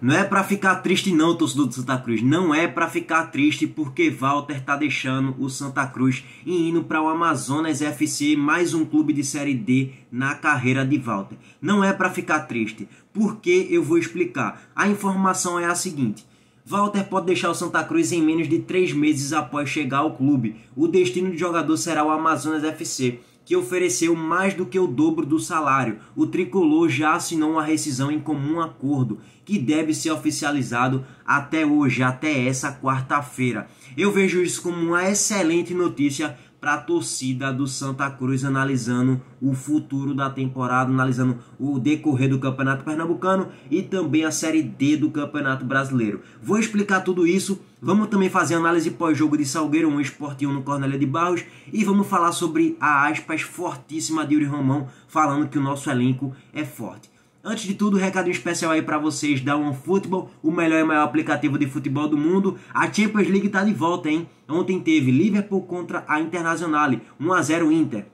Não é para ficar triste não, torcedor do Santa Cruz. Não é para ficar triste porque Walter tá deixando o Santa Cruz e indo para o Amazonas FC, mais um clube de série D na carreira de Walter. Não é para ficar triste, porque eu vou explicar. A informação é a seguinte: Walter pode deixar o Santa Cruz em menos de três meses após chegar ao clube. O destino do jogador será o Amazonas FC que ofereceu mais do que o dobro do salário, o tricolor já assinou uma rescisão em comum acordo, que deve ser oficializado até hoje, até essa quarta-feira. Eu vejo isso como uma excelente notícia para a torcida do Santa Cruz analisando o futuro da temporada, analisando o decorrer do Campeonato Pernambucano e também a Série D do Campeonato Brasileiro. Vou explicar tudo isso Vamos também fazer análise pós-jogo de Salgueiro 1 um Esporte 1 no Cornélia de Barros e vamos falar sobre a aspas fortíssima de Yuri Romão falando que o nosso elenco é forte. Antes de tudo, recado recadinho especial aí para vocês da OneFootball, o melhor e maior aplicativo de futebol do mundo. A Champions League tá de volta, hein? Ontem teve Liverpool contra a Internazionale, 1 a 0 Inter.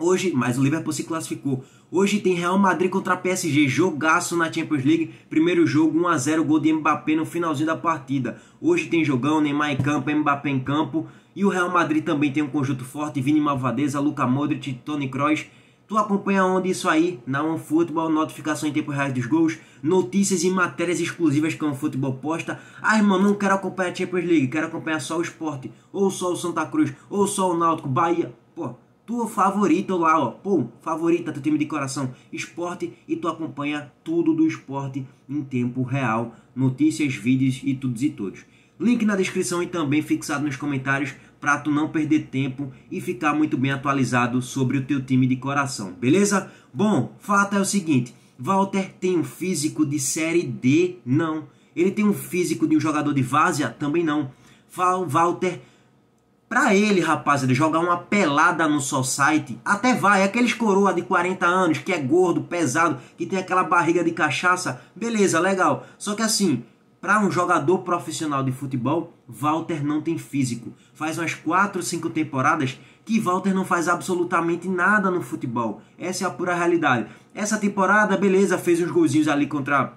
Hoje, mas o Liverpool se classificou. Hoje tem Real Madrid contra PSG, jogaço na Champions League, primeiro jogo 1 a 0, gol de Mbappé no finalzinho da partida. Hoje tem jogão, Neymar em campo, Mbappé em campo, e o Real Madrid também tem um conjunto forte, Vini Malvadeza, Luca Modric, Tony Kroos. Tu acompanha onde isso aí? Na OneFootball, notificação em tempo real dos gols, notícias e matérias exclusivas que o OneFootball posta. Ah, irmão, não quero acompanhar a Champions League, quero acompanhar só o esporte, ou só o Santa Cruz, ou só o Náutico, Bahia. Pô, tua favorita lá, ó. Pum, favorita teu time de coração, esporte, e tu acompanha tudo do esporte em tempo real, notícias, vídeos e tudo e todos. Link na descrição e também fixado nos comentários para tu não perder tempo e ficar muito bem atualizado sobre o teu time de coração, beleza? Bom, fato é o seguinte, Walter tem um físico de série D? Não. Ele tem um físico de um jogador de várzea? Também não. Walter Pra ele, rapaz, ele jogar uma pelada no society, até vai. Aqueles coroa de 40 anos, que é gordo, pesado, que tem aquela barriga de cachaça, beleza, legal. Só que assim, para um jogador profissional de futebol, Walter não tem físico. Faz umas 4, 5 temporadas que Walter não faz absolutamente nada no futebol. Essa é a pura realidade. Essa temporada, beleza, fez uns golzinhos ali contra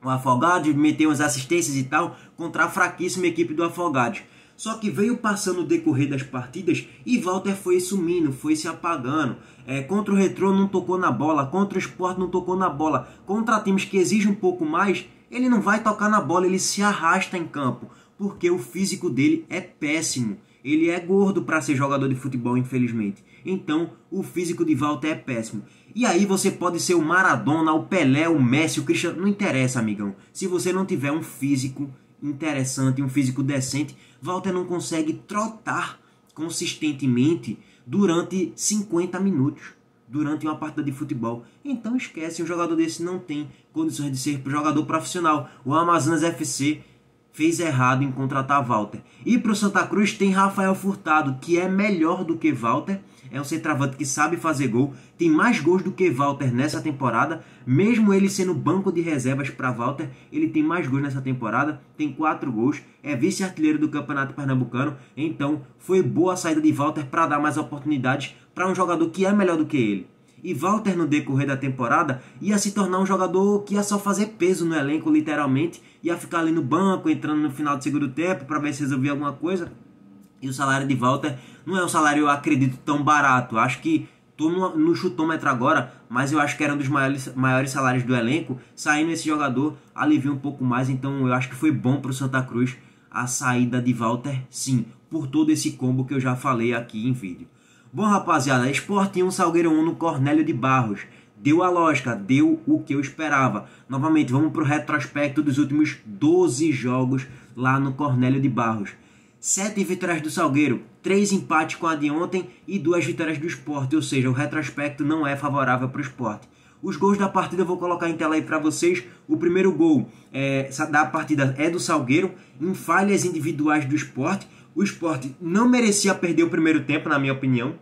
o Afogados, meteu umas assistências e tal, contra a fraquíssima equipe do Afogados. Só que veio passando o decorrer das partidas e Walter foi sumindo, foi se apagando. É, contra o Retrô não tocou na bola, contra o Sport não tocou na bola. Contra times que exigem um pouco mais, ele não vai tocar na bola, ele se arrasta em campo, porque o físico dele é péssimo. Ele é gordo para ser jogador de futebol, infelizmente. Então, o físico de Walter é péssimo. E aí você pode ser o Maradona, o Pelé, o Messi, o Cristiano, não interessa, amigão. Se você não tiver um físico interessante, um físico decente, Walter não consegue trotar consistentemente durante 50 minutos, durante uma partida de futebol. Então esquece, um jogador desse não tem condições de ser jogador profissional. O Amazonas FC fez errado em contratar Walter. E para o Santa Cruz tem Rafael Furtado, que é melhor do que Walter é um centroavante que sabe fazer gol, tem mais gols do que Walter nessa temporada, mesmo ele sendo banco de reservas para Walter, ele tem mais gols nessa temporada, tem quatro gols, é vice-artilheiro do Campeonato Pernambucano, então foi boa a saída de Walter para dar mais oportunidades para um jogador que é melhor do que ele. E Walter, no decorrer da temporada, ia se tornar um jogador que ia só fazer peso no elenco, literalmente, ia ficar ali no banco, entrando no final do segundo tempo para ver se resolvia alguma coisa e o salário de Walter não é um salário, eu acredito, tão barato. Acho que tô no, no chutômetro agora, mas eu acho que era um dos maiores, maiores salários do elenco. Saindo esse jogador, alivia um pouco mais. Então eu acho que foi bom para o Santa Cruz a saída de Walter, sim, por todo esse combo que eu já falei aqui em vídeo. Bom, rapaziada, Esporte 1 Salgueiro 1 no Cornélio de Barros. Deu a lógica, deu o que eu esperava. Novamente, vamos para o retrospecto dos últimos 12 jogos lá no Cornélio de Barros sete vitórias do Salgueiro, três empates com a de ontem e duas vitórias do esporte, ou seja, o retrospecto não é favorável para o esporte. Os gols da partida eu vou colocar em tela aí para vocês. O primeiro gol é, da partida é do Salgueiro, em falhas individuais do esporte. O esporte não merecia perder o primeiro tempo, na minha opinião.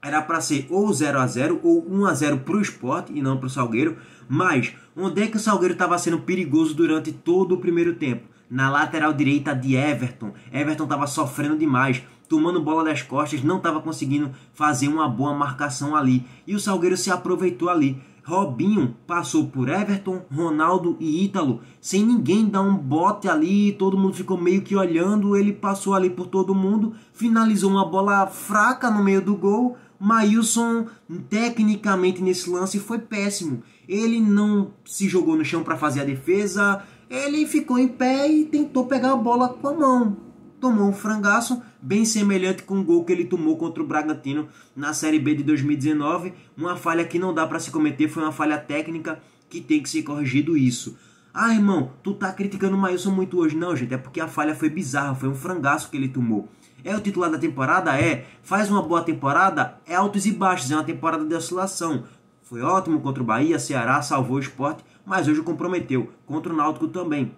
Era para ser ou 0 a 0 ou 1 a 0 para o esporte e não para o Salgueiro. Mas onde é que o Salgueiro estava sendo perigoso durante todo o primeiro tempo? na lateral direita de Everton. Everton estava sofrendo demais, tomando bola das costas, não estava conseguindo fazer uma boa marcação ali. E o Salgueiro se aproveitou ali. Robinho passou por Everton, Ronaldo e Ítalo, sem ninguém dar um bote ali, todo mundo ficou meio que olhando, ele passou ali por todo mundo, finalizou uma bola fraca no meio do gol. Mailson, tecnicamente nesse lance, foi péssimo. Ele não se jogou no chão para fazer a defesa, ele ficou em pé e tentou pegar a bola com a mão. Tomou um frangaço bem semelhante com o gol que ele tomou contra o Bragantino na Série B de 2019. Uma falha que não dá para se cometer, foi uma falha técnica que tem que ser corrigido isso. Ah, irmão, tu tá criticando o Maílson muito hoje. Não, gente, é porque a falha foi bizarra, foi um frangaço que ele tomou. É o titular da temporada? É. Faz uma boa temporada? É altos e baixos, é uma temporada de oscilação. Foi ótimo contra o Bahia, Ceará, salvou o esporte, mas hoje comprometeu. Contra o Náutico também.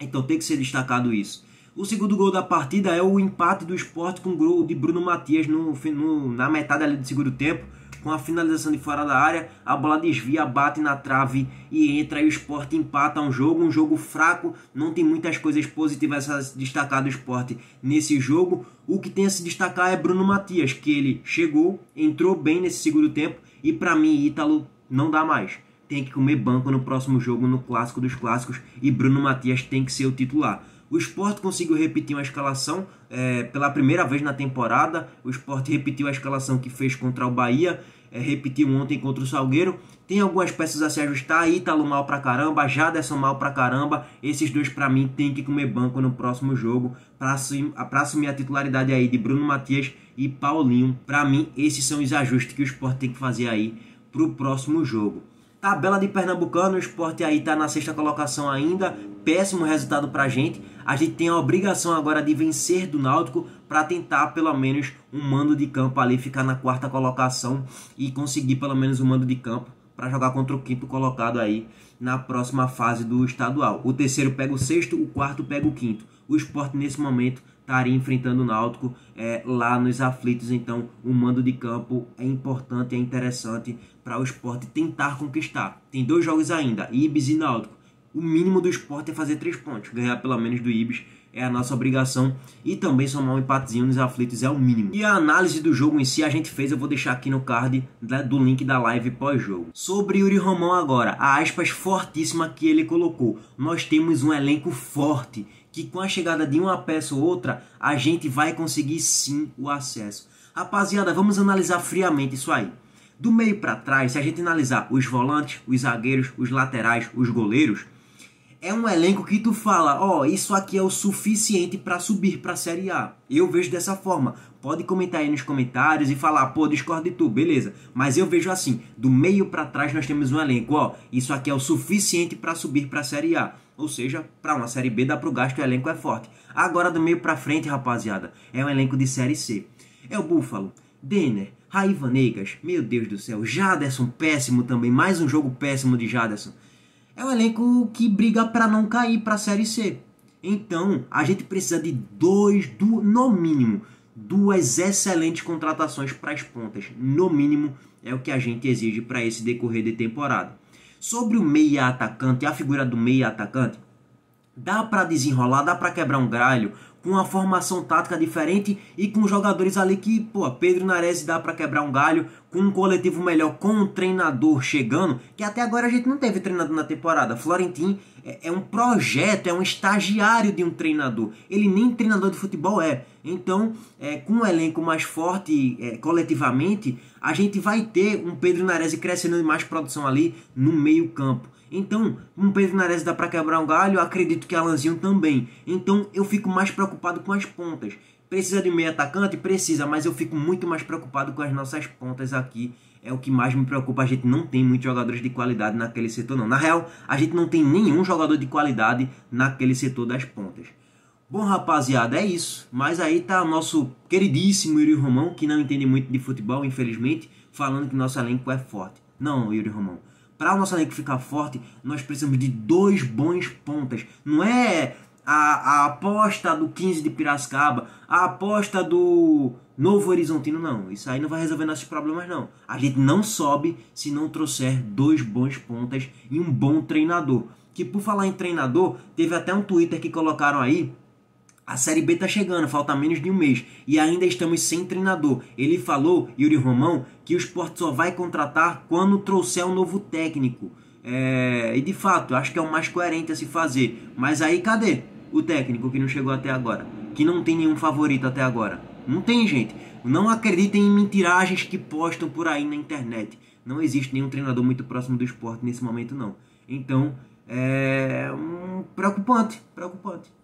Então tem que ser destacado isso. O segundo gol da partida é o empate do esporte com o gol de Bruno Matias no, no, na metade ali do segundo tempo. Com a finalização de fora da área, a bola desvia, bate na trave e entra. E o esporte empata um jogo, um jogo fraco. Não tem muitas coisas positivas a se destacar do esporte nesse jogo. O que tem a se destacar é Bruno Matias, que ele chegou, entrou bem nesse segundo tempo. E para mim, Ítalo não dá mais tem que comer banco no próximo jogo no Clássico dos Clássicos e Bruno Matias tem que ser o titular. O Sport conseguiu repetir uma escalação é, pela primeira vez na temporada. O Sport repetiu a escalação que fez contra o Bahia, é, repetiu ontem contra o Salgueiro. Tem algumas peças a se ajustar. Ítalo mal pra caramba, Jaderson mal pra caramba. Esses dois, para mim, tem que comer banco no próximo jogo para assumir, a titularidade aí de Bruno Matias e Paulinho. Para mim, esses são os ajustes que o Sport tem que fazer aí pro próximo jogo. Tabela de Pernambucano, o esporte aí está na sexta colocação ainda, péssimo resultado para a gente. A gente tem a obrigação agora de vencer do Náutico para tentar pelo menos um mando de campo ali, ficar na quarta colocação e conseguir pelo menos um mando de campo para jogar contra o quinto colocado aí na próxima fase do estadual. O terceiro pega o sexto, o quarto pega o quinto. O esporte nesse momento estaria enfrentando o Náutico é, lá nos aflitos. Então, o mando de campo é importante, é interessante para o esporte tentar conquistar. Tem dois jogos ainda, Ibis e Náutico. O mínimo do esporte é fazer três pontos, ganhar pelo menos do Ibis é a nossa obrigação e também somar um empatezinho nos aflitos é o mínimo. E a análise do jogo em si a gente fez, eu vou deixar aqui no card da, né, do link da live pós-jogo. Sobre Yuri Romão agora, a aspas fortíssima que ele colocou. Nós temos um elenco forte que com a chegada de uma peça ou outra, a gente vai conseguir sim o acesso. Rapaziada, vamos analisar friamente isso aí. Do meio para trás, se a gente analisar os volantes, os zagueiros, os laterais, os goleiros, é um elenco que tu fala, ó, oh, isso aqui é o suficiente para subir para a Série A. Eu vejo dessa forma. Pode comentar aí nos comentários e falar, pô, discordo de tu, beleza. Mas eu vejo assim, do meio para trás nós temos um elenco, ó, oh, isso aqui é o suficiente para subir para a Série A. Ou seja, para uma Série B dá pro gasto, o elenco é forte. Agora do meio para frente, rapaziada, é um elenco de Série C. É o Búfalo, Denner, Negas, meu Deus do céu, Jaderson péssimo também, mais um jogo péssimo de Jaderson é um elenco que briga para não cair para a Série C. Então, a gente precisa de dois, do, no mínimo, duas excelentes contratações para as pontas. No mínimo, é o que a gente exige para esse decorrer de temporada. Sobre o meia atacante, a figura do meia atacante, dá para desenrolar, dá para quebrar um galho com uma formação tática diferente e com jogadores ali que, pô, Pedro Nares dá para quebrar um galho, com um coletivo melhor, com um treinador chegando, que até agora a gente não teve treinador na temporada. Florentin é, é, um projeto, é um estagiário de um treinador. Ele nem treinador de futebol é. Então, é, com um elenco mais forte é, coletivamente, a gente vai ter um Pedro Nares crescendo em mais produção ali no meio-campo. Então, um Pedro Nares dá para quebrar um galho, acredito que Alanzinho também. Então, eu fico mais preocupado com as pontas. Precisa de meio atacante? Precisa, mas eu fico muito mais preocupado com as nossas pontas aqui. É o que mais me preocupa. A gente não tem muitos jogadores de qualidade naquele setor, não. Na real, a gente não tem nenhum jogador de qualidade naquele setor das pontas. Bom, rapaziada, é isso. Mas aí tá nosso queridíssimo Yuri Romão, que não entende muito de futebol, infelizmente, falando que nosso elenco é forte. Não, Yuri Romão. Para o nosso elenco ficar forte, nós precisamos de dois bons pontas. Não é a, a, aposta do 15 de Piracicaba, a aposta do Novo Horizontino, não. Isso aí não vai resolver nossos problemas, não. A gente não sobe se não trouxer dois bons pontas e um bom treinador. Que por falar em treinador, teve até um Twitter que colocaram aí a Série B tá chegando, falta menos de um mês e ainda estamos sem treinador. Ele falou, Yuri Romão, que o esporte só vai contratar quando trouxer um novo técnico. É... E de fato, acho que é o mais coerente a se fazer. Mas aí cadê o técnico que não chegou até agora? Que não tem nenhum favorito até agora? Não tem, gente. Não acreditem em mentiragens que postam por aí na internet. Não existe nenhum treinador muito próximo do esporte nesse momento, não. Então, é. Um... Preocupante, preocupante.